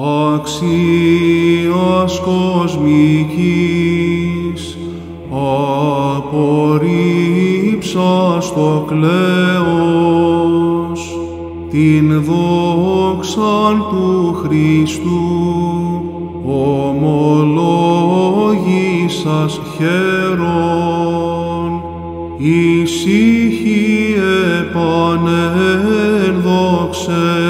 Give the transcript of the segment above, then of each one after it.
αξίας κοσμικής απορρίψα στο κλαίος την δόξαν του Χριστού ομολόγησας χαίρον ησύχη επανένδοξε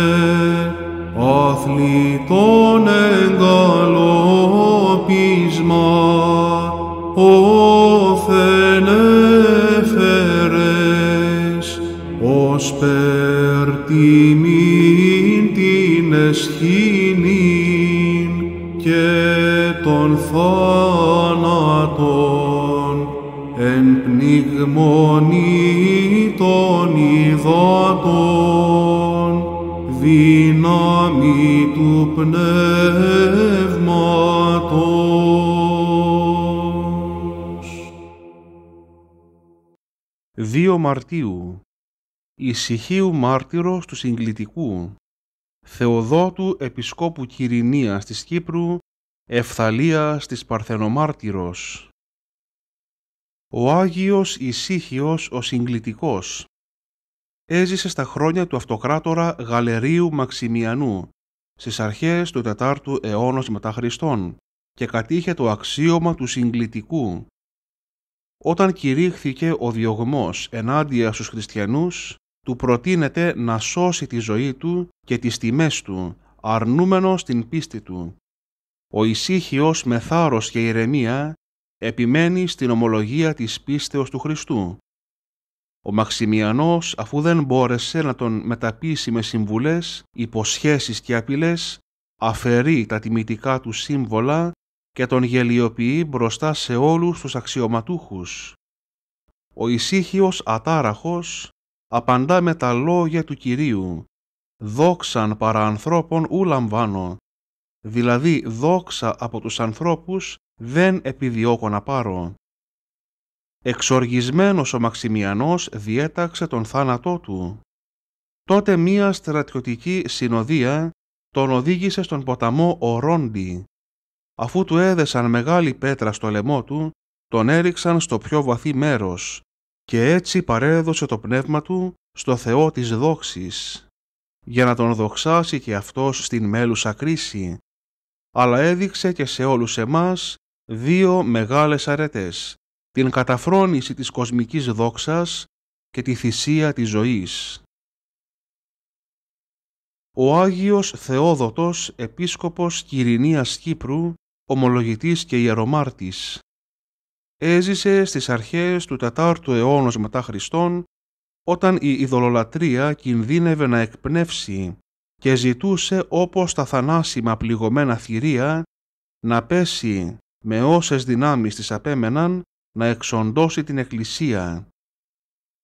περτιμήν την εσχήνην και των θάνατων εν πνιγμονή των υδάτων δύναμη του πνεύματος. 2 Μαρτίου Ισυχίου μάρτυρος του συγκλητικού, Θεοδότου Επισκόπου Κυρινίας της Κύπρου, Ευθαλίας της Παρθενομάρτυρος. Ο Άγιος Ισύχιος ο Συγκλητικός έζησε στα χρόνια του αυτοκράτορα Γαλερίου Μαξιμιανού στις αρχές του 4ου αιώνος μετά Χριστόν και κατήχε το αξίωμα του συγκλητικού. Όταν κηρύχθηκε ο διωγμός ενάντια στους χριστιανούς, του προτείνεται να σώσει τη ζωή του και τις τιμές του, αρνούμενος την πίστη του. Ο ησύχιος με θάρρος και ηρεμία επιμένει στην ομολογία της πίστεως του Χριστού. Ο Μαξιμιανός, αφού δεν μπόρεσε να τον μεταπίσει με συμβουλές, υποσχέσεις και απειλές, αφαιρεί τα τιμητικά του σύμβολα και τον γελιοποιεί μπροστά σε όλους τους αξιωματούχους. Ο ησύχιος ατάραχος απαντά με τα λόγια του Κυρίου «Δόξαν παρά ανθρώπων ου λαμβάνω», δηλαδή «δόξα από τους ανθρώπους δεν επιδιώκω να πάρω». Εξοργισμένος ο Μαξιμιανός διέταξε τον θάνατό του. Τότε μία στρατιωτική συνοδεία τον οδήγησε στον ποταμό Ορόντι. Αφού του έδεσαν μεγάλη πέτρα στο λαιμό του, τον έριξαν στο πιο βαθύ μέρος, και έτσι παρέδωσε το πνεύμα του στο Θεό της δόξης, για να τον δοξάσει και αυτός στην μέλουσα κρίση, αλλά έδειξε και σε όλους εμάς δύο μεγάλες αρετές, την καταφρόνηση της κοσμικής δόξας και τη θυσία της ζωής. Ο Άγιος Θεόδοτος, επίσκοπος Κυρινίας Κύπρου, ομολογητής και ιερομάρτης, έζησε στις αρχές του 4ου αιώνα μετά Χριστόν, όταν η ειδωλολατρία κινδύνευε να εκπνεύσει και ζητούσε όπως τα θανάσιμα πληγωμένα θηρία να πέσει με όσες δυνάμεις της απέμεναν να εξοντώσει την Εκκλησία.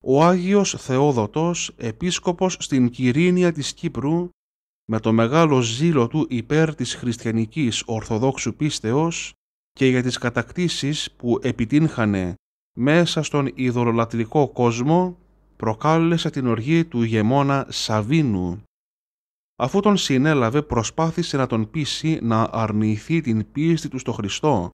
Ο Άγιος Θεόδωτος, επίσκοπος στην Κυρίνια της Κύπρου, με το μεγάλο ζήλο του υπέρ της χριστιανικής Ορθοδόξου πίστεως, και για τις κατακτήσεις που επιτύχανε μέσα στον ιδολολατρικό κόσμο προκάλεσε την οργή του ηγεμόνα Σαβίνου. Αφού τον συνέλαβε προσπάθησε να τον πείσει να αρνηθεί την πίστη του στο Χριστό.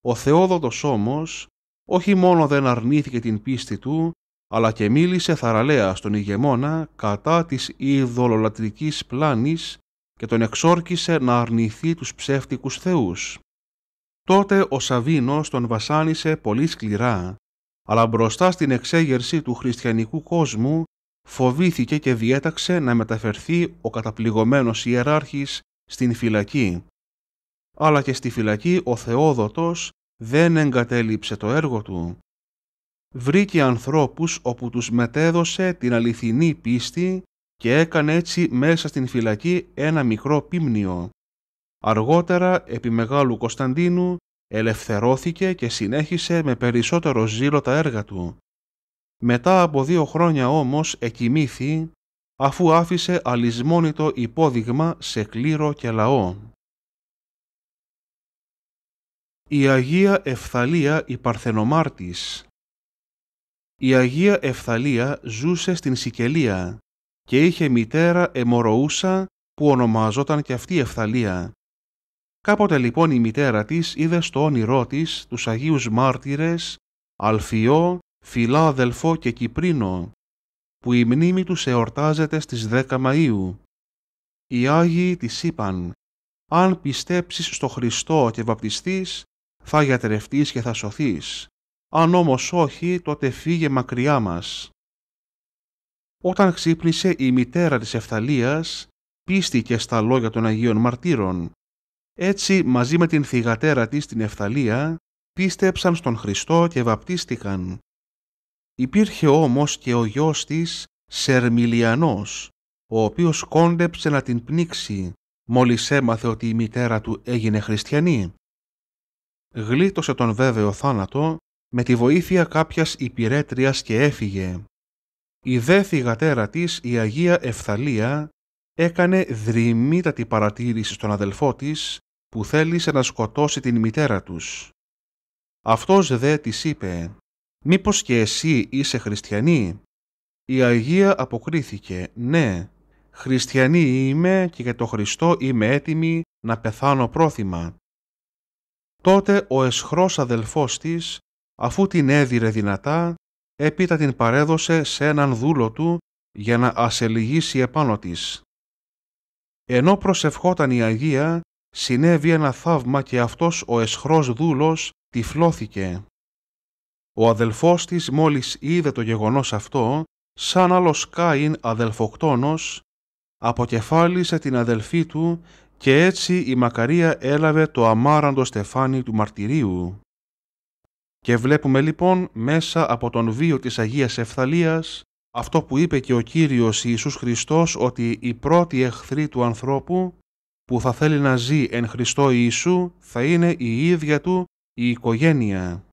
Ο Θεόδοτος όμως όχι μόνο δεν αρνήθηκε την πίστη του, αλλά και μίλησε θαραλέα στον ηγεμόνα κατά της ειδωλολατρικής πλάνης και τον εξόρκησε να αρνηθεί τους ψεύτικους θεούς. Τότε ο Σαβίνος τον βασάνισε πολύ σκληρά, αλλά μπροστά στην εξέγερση του χριστιανικού κόσμου φοβήθηκε και διέταξε να μεταφερθεί ο καταπληγωμένος ιεράρχης στην φυλακή. Αλλά και στη φυλακή ο Θεόδοτος δεν εγκατέλειψε το έργο του. Βρήκε ανθρώπους όπου τους μετέδωσε την αληθινή πίστη και έκανε έτσι μέσα στην φυλακή ένα μικρό πίμνιο Αργότερα, επί Μεγάλου Κωνσταντίνου, ελευθερώθηκε και συνέχισε με περισσότερο ζήλο τα έργα του. Μετά από δύο χρόνια όμως εκοιμήθη, αφού άφησε αλυσμόνητο υπόδειγμα σε κλήρο και λαό. Η Αγία Ευθαλία η Παρθενομάρτης Η Αγία Ευθαλία ζούσε στην Σικελία και είχε μητέρα Εμορούσα που ονομαζόταν και αυτή Ευθαλία Κάποτε λοιπόν η μητέρα της είδε στο όνειρό της τους Αγίους Μάρτυρες, Αλφιό, Φιλάδελφο και Κυπρίνο, που η μνήμη τους εορτάζεται στις 10 Μαΐου. Οι Άγιοι της είπαν «Αν πιστέψεις στο Χριστό και βαπτιστείς, θα γιατρευτείς και θα σωθείς. Αν όμως όχι, τότε φύγε μακριά μας». Όταν ξύπνησε η μητέρα της Ευθαλίας, πίστηκε στα λόγια των Αγίων Μαρτύρων έτσι μαζί με την θυγατέρα της την Εφθαλία πίστεψαν στον Χριστό και βαπτίστηκαν. Υπήρχε όμως και ο γιος της Σερμιλιανός, ο οποίος κόντεψε να την πνίξει μόλις έμαθε ότι η μητέρα του έγινε χριστιανή. Γλίτωσε τον βέβαιο θάνατο με τη βοήθεια κάποιας υπηρέτριας και έφυγε. Η δε θυγατέρα της, η Αγία Ευθαλία, έκανε δρυμύτατη παρατήρηση στον αδελφό της που θέλησε να σκοτώσει την μητέρα τους. Αυτός δε της είπε «Μήπως και εσύ είσαι χριστιανή» Η Αγία αποκρίθηκε «Ναι, χριστιανή είμαι και για το Χριστό είμαι έτοιμη να πεθάνω πρόθυμα». Τότε ο εσχρός αδελφός της, αφού την έδιρε δυνατά, έπειτα την παρέδωσε σε έναν δούλο του για να ασελιγήσει επάνω της. Ενώ προσευχόταν η Αγία, συνέβη ένα θαύμα και αυτός ο εσχρός δούλος τυφλώθηκε. Ο αδελφός της μόλις είδε το γεγονός αυτό, σαν άλλος Κάιν αδελφοκτόνος, αποκεφάλισε την αδελφή του και έτσι η Μακαρία έλαβε το αμάραντο στεφάνι του μαρτυρίου. Και βλέπουμε λοιπόν μέσα από τον βίο της Αγίας Ευθαλίας αυτό που είπε και ο Κύριος Ιησούς Χριστός ότι οι πρώτοι εχθροί του ανθρώπου που θα θέλει να ζει εν Χριστώ Ιησού θα είναι η ίδια του η οικογένεια.